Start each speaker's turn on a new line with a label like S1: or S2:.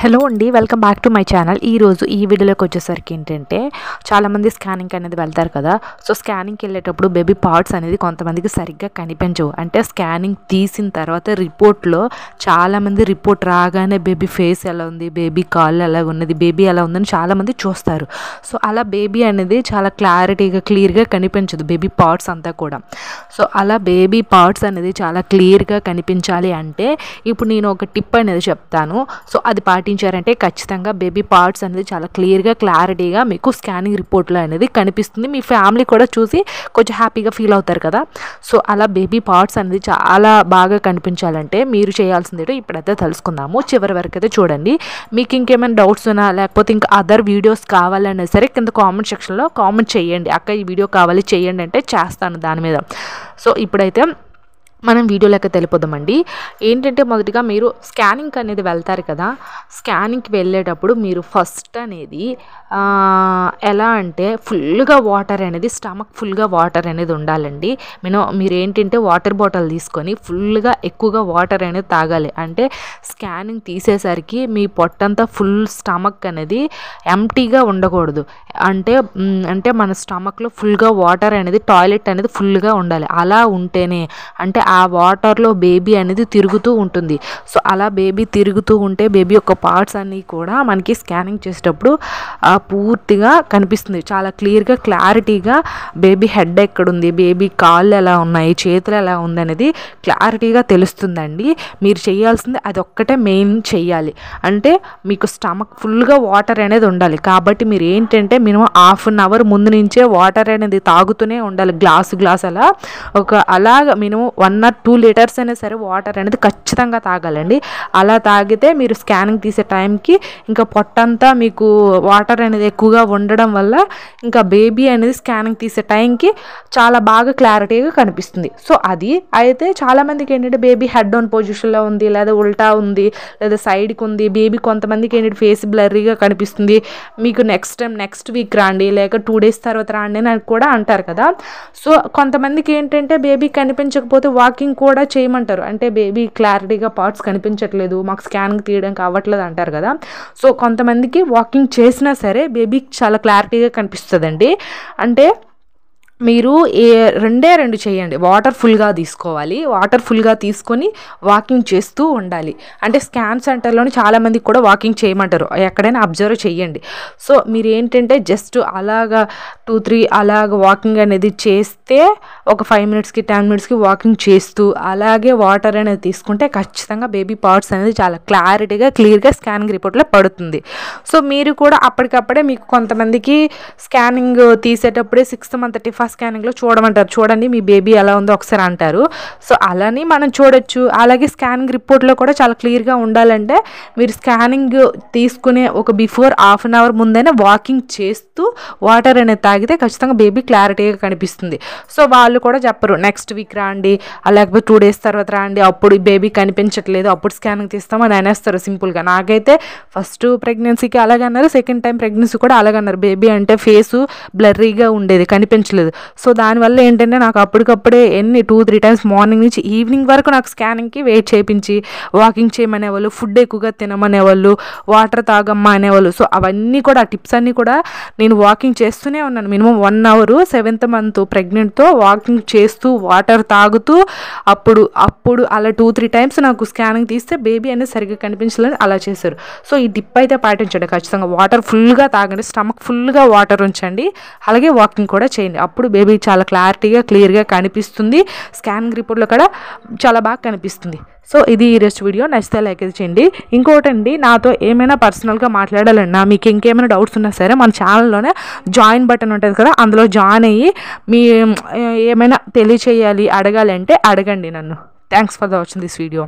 S1: hello అండి welcome back to my channel ఈరోజు ఈ వీడియోలోకి వచ్చేసరికి ఏంటంటే చాలామంది స్కానింగ్ అనేది వెళ్తారు కదా సో స్కానింగ్కి వెళ్ళేటప్పుడు బేబీ పార్ట్స్ అనేది కొంతమందికి సరిగ్గా కనిపించవు అంటే స్కానింగ్ తీసిన తర్వాత రిపోర్ట్లో చాలామంది రిపోర్ట్ రాగానే బేబీ ఫేస్ ఎలా ఉంది బేబీ కాళ్ళు ఎలా ఉన్నది బేబీ ఎలా ఉందని చాలామంది చూస్తారు సో అలా బేబీ అనేది చాలా క్లారిటీగా క్లియర్గా కనిపించదు బేబీ పార్ట్స్ అంతా కూడా సో అలా బేబీ పార్ట్స్ అనేది చాలా క్లియర్గా కనిపించాలి అంటే ఇప్పుడు నేను ఒక టిప్ అనేది చెప్తాను సో అది పార్ట్ పాటించారంటే ఖచ్చితంగా బేబీ పార్ట్స్ అనేది చాలా క్లియర్గా క్లారిటీగా మీకు స్కానింగ్ రిపోర్ట్లో అనేది కనిపిస్తుంది మీ ఫ్యామిలీ కూడా చూసి కొంచెం హ్యాపీగా ఫీల్ అవుతారు కదా సో అలా బేబీ పార్ట్స్ అనేది చాలా బాగా కనిపించాలంటే మీరు చేయాల్సింది ఇప్పుడైతే తెలుసుకుందాము చివరి వరకు అయితే చూడండి మీకు ఇంకేమైనా డౌట్స్ ఉన్నా లేకపోతే ఇంకా అదర్ వీడియోస్ కావాలన్నా సరే కింద కామెంట్ సెక్షన్లో కామెంట్ చేయండి అక్క ఈ వీడియో కావాలి చేయండి అంటే చేస్తాను దాని మీద సో ఇప్పుడైతే మనం వీడియోలోకి తెలిపోదామండి ఏంటంటే మొదటిగా మీరు స్కానింగ్ అనేది వెళ్తారు కదా స్కానింగ్కి వెళ్ళేటప్పుడు మీరు ఫస్ట్ అనేది ఎలా అంటే ఫుల్గా వాటర్ అనేది స్టమక్ ఫుల్గా వాటర్ అనేది ఉండాలండి మీరు మీరు ఏంటంటే వాటర్ బాటిల్ తీసుకొని ఫుల్గా ఎక్కువగా వాటర్ అనేది తాగాలి అంటే స్కానింగ్ తీసేసరికి మీ పొట్టంతా ఫుల్ స్టమక్ అనేది ఎంటీగా ఉండకూడదు అంటే అంటే మన స్టమక్లో ఫుల్గా వాటర్ అనేది టాయిలెట్ అనేది ఫుల్గా ఉండాలి అలా ఉంటేనే అంటే ఆ వాటర్లో బేబీ అనేది తిరుగుతూ ఉంటుంది సో అలా బేబీ తిరుగుతూ ఉంటే బేబీ యొక్క పార్ట్స్ అన్నీ కూడా మనకి స్కానింగ్ చేసేటప్పుడు పూర్తిగా కనిపిస్తుంది చాలా క్లియర్గా క్లారిటీగా బేబీ హెడ్ ఎక్కడుంది బేబీ కాళ్ళు ఎలా ఉన్నాయి చేతులు ఎలా ఉంది అనేది క్లారిటీగా తెలుస్తుందండి మీరు చేయాల్సింది అది ఒక్కటే మెయిన్ చేయాలి అంటే మీకు స్టమక్ ఫుల్గా వాటర్ అనేది ఉండాలి కాబట్టి మీరు ఏంటంటే మినిమం హాఫ్ అన్ అవర్ ముందు నుంచే వాటర్ అనేది తాగుతూనే ఉండాలి గ్లాసు గ్లాస్ అలా ఒక అలాగ minimum one one or two litres అయినా సరే వాటర్ అనేది ఖచ్చితంగా తాగాలండి అలా తాగితే మీరు స్కానింగ్ తీసే టైంకి ఇంకా పొట్టంతా మీకు వాటర్ అనేది ఎక్కువగా ఉండడం వల్ల ఇంకా బేబీ అనేది స్కానింగ్ తీసే టైంకి చాలా బాగా క్లారిటీగా కనిపిస్తుంది సో అది అయితే చాలామందికి ఏంటంటే బేబీ హెడ్ డౌన్ పొజిషన్లో ఉంది లేదా ఉల్టా ఉంది లేదా సైడ్కి ఉంది బేబీ కొంతమందికి ఏంటంటే ఫేస్ బ్లర్రీగా కనిపిస్తుంది మీకు నెక్స్ట్ టైం నెక్స్ట్ వీక్ రాండి లేక టూ డేస్ తర్వాత రాండి అని కూడా అంటారు కదా సో కొంతమందికి ఏంటంటే బేబీ కనిపించకపోతే వాకింగ్ కూడా చేయమంటారు అంటే బేబీ క్లారిటీగా పార్ట్స్ కనిపించట్లేదు మాకు స్కాన్ తీయడం కావట్లేదు అంటారు కదా సో కొంతమందికి వాకింగ్ చేసినా సరే బేబీకి చాలా క్లారిటీగా కనిపిస్తుందండి అంటే మీరు ఏ రెండే రెండు చేయండి వాటర్ ఫుల్గా తీసుకోవాలి వాటర్ ఫుల్గా తీసుకొని వాకింగ్ చేస్తూ ఉండాలి అంటే స్కాన్ సెంటర్లోని చాలామందికి కూడా వాకింగ్ చేయమంటారు ఎక్కడైనా అబ్జర్వ్ చేయండి సో మీరు ఏంటంటే జస్ట్ అలాగా టూ త్రీ అలాగ వాకింగ్ అనేది చేస్తే ఒక ఫైవ్ మినిట్స్కి టెన్ మినిట్స్కి వాకింగ్ చేస్తూ అలాగే వాటర్ అనేది తీసుకుంటే ఖచ్చితంగా బేబీ పార్ట్స్ అనేది చాలా క్లారిటీగా క్లియర్గా స్కానింగ్ రిపోర్ట్లో పడుతుంది సో మీరు కూడా అప్పటికప్పుడే మీకు కొంతమందికి స్కానింగ్ తీసేటప్పుడే సిక్స్త్ మంత్ టిఫా అల్పా స్కానింగ్లో చూడమంటారు చూడండి మీ బేబీ ఎలా ఉందో ఒకసారి అంటారు సో అలానే మనం చూడొచ్చు అలాగే స్కానింగ్ రిపోర్ట్లో కూడా చాలా క్లియర్గా ఉండాలంటే మీరు స్కానింగ్ తీసుకునే ఒక బిఫోర్ హాఫ్ అన్ అవర్ ముందైనా వాకింగ్ చేస్తూ వాటర్ అనేది తాగితే ఖచ్చితంగా బేబీ క్లారిటీగా కనిపిస్తుంది సో వాళ్ళు కూడా చెప్పరు నెక్స్ట్ వీక్ రాండి లేకపోతే టూ డేస్ తర్వాత రాండి అప్పుడు బేబీ కనిపించట్లేదు అప్పుడు స్కానింగ్ తీస్తామని అనేస్తారు సింపుల్గా నాకైతే ఫస్ట్ ప్రెగ్నెన్సీకి అలాగన్నారు సెకండ్ టైం ప్రెగ్నెన్సీ కూడా అలాగన్నారు బేబీ అంటే ఫేసు బ్లర్రీగా ఉండేది కనిపించలేదు సో దానివల్ల ఏంటంటే నాకు అప్పటికప్పుడే ఎన్ని టూ త్రీ టైమ్స్ మార్నింగ్ నుంచి ఈవినింగ్ వరకు నాకు స్కానింగ్కి వెయిట్ చేయించి వాకింగ్ చేయమనేవాళ్ళు ఫుడ్ ఎక్కువగా తినమనేవాళ్ళు వాటర్ తాగమ్మా అనేవాళ్ళు సో అవన్నీ కూడా ఆ టిప్స్ అన్నీ కూడా నేను వాకింగ్ చేస్తూనే ఉన్నాను minimum one hour seventh month ప్రెగ్నెంట్తో వాకింగ్ చేస్తూ వాటర్ తాగుతూ అప్పుడు అప్పుడు అలా టూ త్రీ టైమ్స్ నాకు స్కానింగ్ తీస్తే బేబీ అనేది సరిగ్గా కనిపించలేదు అలా చేశారు సో ఈ టిప్ అయితే పాటించండి ఖచ్చితంగా వాటర్ ఫుల్గా తాగండి స్టమక్ ఫుల్గా వాటర్ ఉంచండి అలాగే వాకింగ్ కూడా చేయండి అప్పుడు చూసినప్పుడు బేబీ చాలా క్లారిటీగా క్లియర్గా కనిపిస్తుంది స్కానింగ్ రిపోర్ట్లో కూడా చాలా బాగా కనిపిస్తుంది సో ఇది ఈ రెస్ట్ వీడియో నచ్చితే లైక్ చేయండి ఇంకోటండి నాతో ఏమైనా పర్సనల్గా మాట్లాడాలన్నా మీకు ఇంకేమైనా డౌట్స్ ఉన్నా సరే మన ఛానల్లోనే జాయిన్ బటన్ ఉంటుంది కదా అందులో జాయిన్ అయ్యి మీ ఏమైనా తెలియచేయాలి అడగాలంటే అడగండి నన్ను thanks for the watching this video